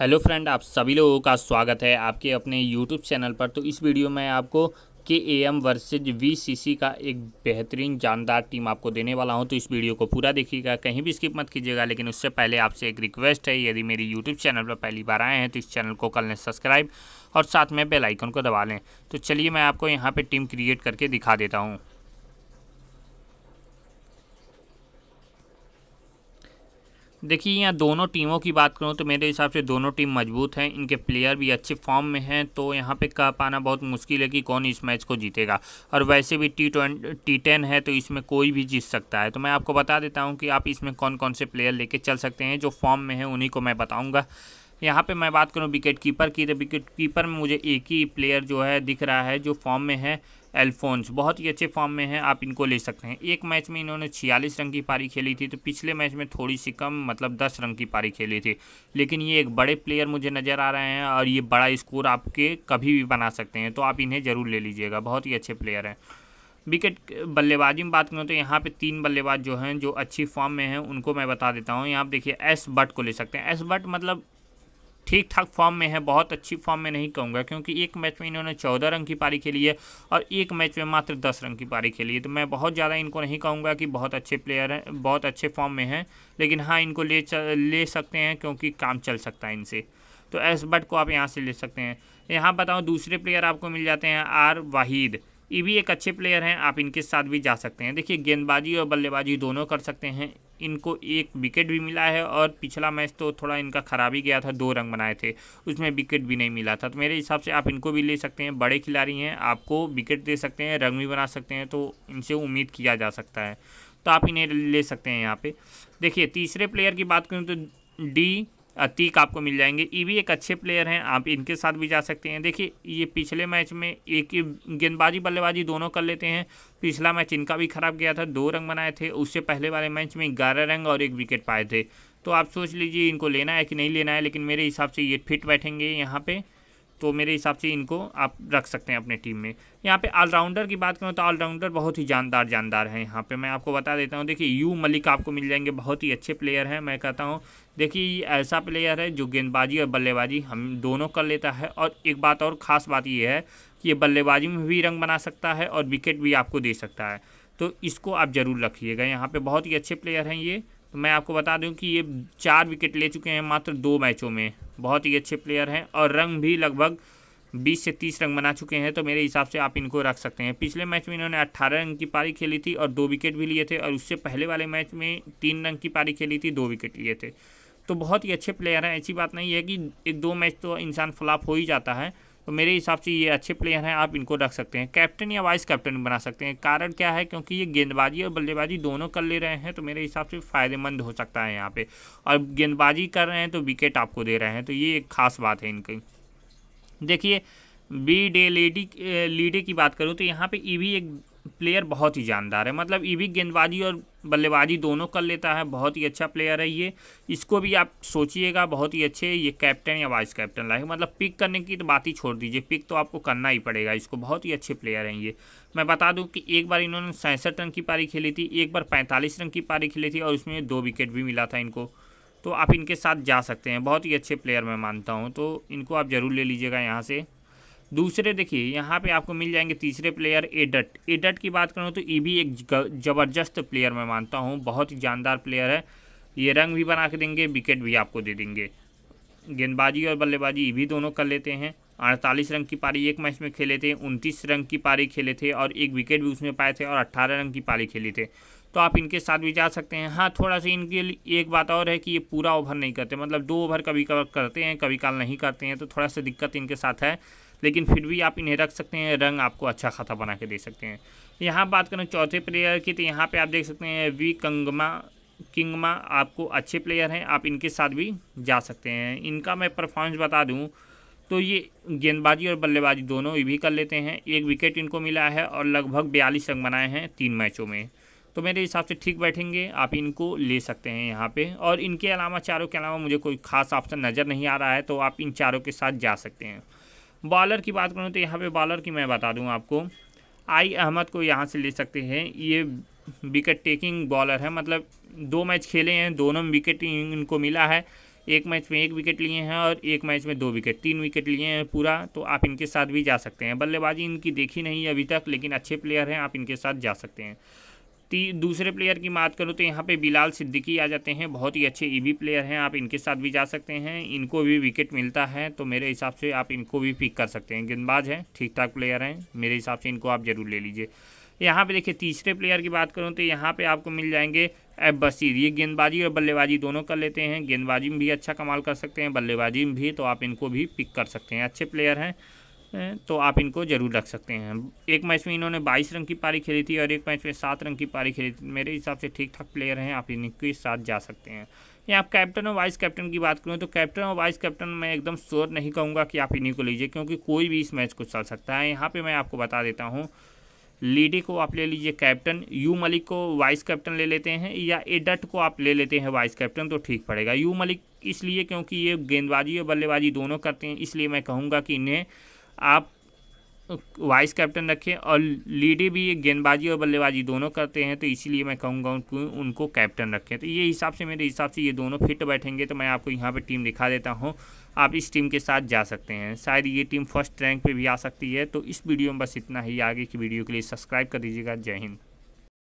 hello friend आप सभी लोगों का स्वागत है आपके अपने यूट्यूब चैनल पर तो इस वीडियो में आपको K A M versus V C C का एक बेहतरीन जानदार टीम आपको देने वाला हूं तो इस वीडियो को पूरा देखिएगा कहीं भी स्किप मत कीजिएगा लेकिन उससे पहले आपसे एक रिक्वेस्ट है यदि मेरी यूट्यूब चैनल पर पहली बार आए हैं तो इस चैनल को कल लें सब्सक्राइब और साथ में बेलाइकन को दबा लें तो चलिए मैं आपको यहाँ पर टीम क्रिएट करके दिखा देता हूँ देखिए यहाँ दोनों टीमों की बात करूँ तो मेरे हिसाब से दोनों टीम मजबूत हैं इनके प्लेयर भी अच्छे फॉर्म में हैं तो यहाँ पे कह पाना बहुत मुश्किल है कि कौन इस मैच को जीतेगा और वैसे भी टी टी टेन है तो इसमें कोई भी जीत सकता है तो मैं आपको बता देता हूँ कि आप इसमें कौन कौन से प्लेयर लेके चल सकते हैं जो फॉर्म में हैं उन्हीं को मैं बताऊँगा यहाँ पे मैं बात करूँ विकेट कीपर की तो विकेट कीपर में मुझे एक ही प्लेयर जो है दिख रहा है जो फॉर्म में है एल्फोन्स बहुत ही अच्छे फॉर्म में हैं आप इनको ले सकते हैं एक मैच में इन्होंने छियालीस रन की पारी खेली थी तो पिछले मैच में थोड़ी सी कम मतलब दस रन की पारी खेली थी लेकिन ये एक बड़े प्लेयर मुझे नज़र आ रहे हैं और ये बड़ा स्कोर आपके कभी भी बना सकते हैं तो आप इन्हें ज़रूर ले लीजिएगा बहुत ही अच्छे प्लेयर हैं विकेट बल्लेबाजी में बात करूँ तो यहाँ पे तीन बल्लेबाज जो हैं जो अच्छी फॉर्म में हैं उनको मैं बता देता हूँ यहाँ पर देखिए एस बट को ले सकते हैं एस बट मतलब ठीक ठाक फॉर्म में है बहुत अच्छी फॉर्म में नहीं कहूँगा क्योंकि एक मैच में इन्होंने चौदह रन की पारी खेली है और एक मैच में मात्र दस रन की पारी खेली है तो मैं बहुत ज़्यादा इनको नहीं कहूँगा कि बहुत अच्छे प्लेयर हैं बहुत अच्छे फॉर्म में हैं लेकिन हाँ इनको ले ले सकते हैं क्योंकि काम चल सकता है इनसे तो एस बट को आप यहाँ से ले सकते हैं यहाँ बताऊँ दूसरे प्लेयर आपको मिल जाते हैं आर वाहिद ये भी एक अच्छे प्लेयर हैं आप इनके साथ भी जा सकते हैं देखिए गेंदबाजी और बल्लेबाजी दोनों कर सकते हैं इनको एक विकेट भी मिला है और पिछला मैच तो थोड़ा इनका ख़राब ही गया था दो रन बनाए थे उसमें विकेट भी नहीं मिला था तो मेरे हिसाब से आप इनको भी ले सकते हैं बड़े खिलाड़ी हैं आपको विकेट दे सकते हैं रन भी बना सकते हैं तो इनसे उम्मीद किया जा सकता है तो आप इन्हें ले सकते हैं यहाँ पर देखिए तीसरे प्लेयर की बात करूँ तो डी अतीक आपको मिल जाएंगे ये भी एक अच्छे प्लेयर हैं आप इनके साथ भी जा सकते हैं देखिए ये पिछले मैच में एक ही गेंदबाजी बल्लेबाजी दोनों कर लेते हैं पिछला मैच इनका भी खराब गया था दो रन बनाए थे उससे पहले वाले मैच में ग्यारह रन और एक विकेट पाए थे तो आप सोच लीजिए इनको लेना है कि नहीं लेना है लेकिन मेरे हिसाब से ये फिट बैठेंगे यहाँ पर तो मेरे हिसाब से इनको आप रख सकते हैं अपने टीम में यहाँ पे ऑलराउंडर की बात करूँ तो ऑलराउंडर बहुत ही जानदार जानदार हैं यहाँ पे मैं आपको बता देता हूँ देखिए यू मलिक आपको मिल जाएंगे बहुत ही अच्छे प्लेयर हैं मैं कहता हूँ देखिए ऐसा प्लेयर है जो गेंदबाजी और बल्लेबाजी हम दोनों कर लेता है और एक बात और ख़ास बात ये है कि ये बल्लेबाजी में भी रंग बना सकता है और विकेट भी आपको दे सकता है तो इसको आप ज़रूर रखिएगा यहाँ पर बहुत ही अच्छे प्लेयर हैं ये तो मैं आपको बता दूं कि ये चार विकेट ले चुके हैं मात्र दो मैचों में बहुत ही अच्छे प्लेयर हैं और रंग भी लगभग बीस से तीस रंग बना चुके हैं तो मेरे हिसाब से आप इनको रख सकते हैं पिछले मैच में इन्होंने अट्ठारह रंग की पारी खेली थी और दो विकेट भी लिए थे और उससे पहले वाले मैच में तीन रंग की पारी खेली थी दो विकेट लिए थे तो बहुत ही अच्छे प्लेयर हैं ऐसी बात नहीं है कि एक दो मैच तो इंसान फ्लॉप हो ही जाता है तो मेरे हिसाब से ये अच्छे प्लेयर हैं आप इनको रख सकते हैं कैप्टन या वाइस कैप्टन बना सकते हैं कारण क्या है क्योंकि ये गेंदबाजी और बल्लेबाजी दोनों कर ले रहे हैं तो मेरे हिसाब से फ़ायदेमंद हो सकता है यहाँ पे और गेंदबाजी कर रहे हैं तो विकेट आपको दे रहे हैं तो ये एक खास बात है इनकी देखिए बी डे लेडी लीडे की बात करूँ तो यहाँ पे ई e भी एक प्लेयर बहुत ही जानदार है मतलब भी गेंदबाजी और बल्लेबाजी दोनों कर लेता है बहुत ही अच्छा प्लेयर है ये इसको भी आप सोचिएगा बहुत ही अच्छे ये कैप्टन या वाइस कैप्टन लाइक मतलब पिक करने की तो बात ही छोड़ दीजिए पिक तो आपको करना ही पड़ेगा इसको बहुत ही अच्छे प्लेयर हैं ये मैं बता दूं कि एक बार इन्होंने सैंसठ रन की पारी खेली थी एक बार पैंतालीस रन की पारी खेली थी और उसमें दो विकेट भी मिला था इनको तो आप इनके साथ जा सकते हैं बहुत ही अच्छे प्लेयर मैं मानता हूँ तो इनको आप ज़रूर ले लीजिएगा यहाँ से दूसरे देखिए यहाँ पे आपको मिल जाएंगे तीसरे प्लेयर एडट एडट की बात करूँ तो ये भी एक ज़बरदस्त प्लेयर मैं मानता हूँ बहुत ही जानदार प्लेयर है ये रंग भी बना के देंगे विकेट भी आपको दे देंगे गेंदबाजी और बल्लेबाजी ये भी दोनों कर लेते हैं अड़तालीस रंग की पारी एक मैच में खेले थे उनतीस रंग की पारी खेले थे और एक विकेट भी उसमें पाए थे और अट्ठारह रंग की पारी खेली थे तो आप इनके साथ भी जा सकते हैं हाँ थोड़ा सा इनके लिए एक बात और है कि ये पूरा ओवर नहीं करते मतलब दो ओवर कभी कवर करते हैं कभी काल नहीं करते हैं तो थोड़ा सा दिक्कत इनके साथ है लेकिन फिर भी आप इन्हें रख सकते हैं रंग आपको अच्छा खासा बना के दे सकते हैं तो यहाँ बात करें चौथे प्लेयर की तो यहाँ पे आप देख सकते हैं वी कंगमा किंगमा आपको अच्छे प्लेयर हैं आप इनके साथ भी जा सकते हैं इनका मैं परफॉर्मेंस बता दूँ तो ये गेंदबाजी और बल्लेबाजी दोनों भी कर लेते हैं एक विकेट इनको मिला है और लगभग बयालीस रन बनाए हैं तीन मैचों में तो मेरे हिसाब से ठीक बैठेंगे आप इनको ले सकते हैं यहाँ पे और इनके अलावा चारों के अलावा मुझे कोई खास ऑप्शन नज़र नहीं आ रहा है तो आप इन चारों के साथ जा सकते हैं बॉलर की बात करूँ तो यहाँ पे बॉलर की मैं बता दूँ आपको आई अहमद को यहाँ से ले सकते हैं ये विकेट टेकिंग बॉलर है मतलब दो मैच खेले हैं दोनों में विकेट इनको मिला है एक मैच में एक विकेट लिए हैं और एक मैच में दो विकेट तीन विकेट लिए हैं पूरा तो आप इनके साथ भी जा सकते हैं बल्लेबाजी इनकी देखी नहीं अभी तक लेकिन अच्छे प्लेयर हैं आप इनके साथ जा सकते हैं दूसरे प्लेयर की बात करूँ तो यहाँ पे बिलाल सिद्दीकी आ जाते हैं बहुत ही अच्छे ईवी e प्लेयर हैं आप इनके साथ भी जा सकते हैं इनको भी विकेट मिलता है तो मेरे हिसाब से आप इनको भी पिक कर सकते हैं गेंदबाज हैं ठीक ठाक प्लेयर हैं मेरे हिसाब से इनको आप ज़रूर ले लीजिए यहाँ पे देखिए तीसरे प्लेयर की बात करूँ तो यहाँ पे आपको मिल जाएंगे एब बसीर ये गेंदबाजी और बल्लेबाजी दोनों कर लेते हैं गेंदबाजी में भी अच्छा कमाल कर सकते हैं बल्लेबाजी में भी तो आप इनको भी पिक कर सकते हैं अच्छे प्लेयर हैं तो आप इनको ज़रूर रख सकते हैं एक मैच में इन्होंने बाईस रन की पारी खेली थी और एक मैच में सात रन की पारी खेली थी मेरे हिसाब से ठीक ठाक प्लेयर हैं आप इनके साथ जा सकते हैं या आप कैप्टन और वाइस कैप्टन की बात करूँ तो कैप्टन और वाइस कैप्टन मैं एकदम श्योर नहीं कहूँगा कि आप इन्हीं को लीजिए क्योंकि कोई भी इस मैच को चल सकता है यहाँ पर मैं आपको बता देता हूँ लीडी को आप ले लीजिए कैप्टन यू मलिक को वाइस कैप्टन ले लेते हैं या एडट को आप ले लेते हैं वाइस कैप्टन तो ठीक पड़ेगा यू मलिक इसलिए क्योंकि ये गेंदबाजी और बल्लेबाजी दोनों करते हैं इसलिए मैं कहूँगा कि इन्हें आप वाइस कैप्टन रखें और लीडे भी गेंदबाजी और बल्लेबाजी दोनों करते हैं तो इसीलिए मैं कहूँगा उनको उनको कैप्टन रखें तो ये हिसाब से मेरे हिसाब से ये दोनों फिट बैठेंगे तो मैं आपको यहाँ पर टीम दिखा देता हूँ आप इस टीम के साथ जा सकते हैं शायद ये टीम फर्स्ट रैंक पे भी आ सकती है तो इस वीडियो में बस इतना ही आगे की वीडियो के लिए सब्सक्राइब कर दीजिएगा जय हिंद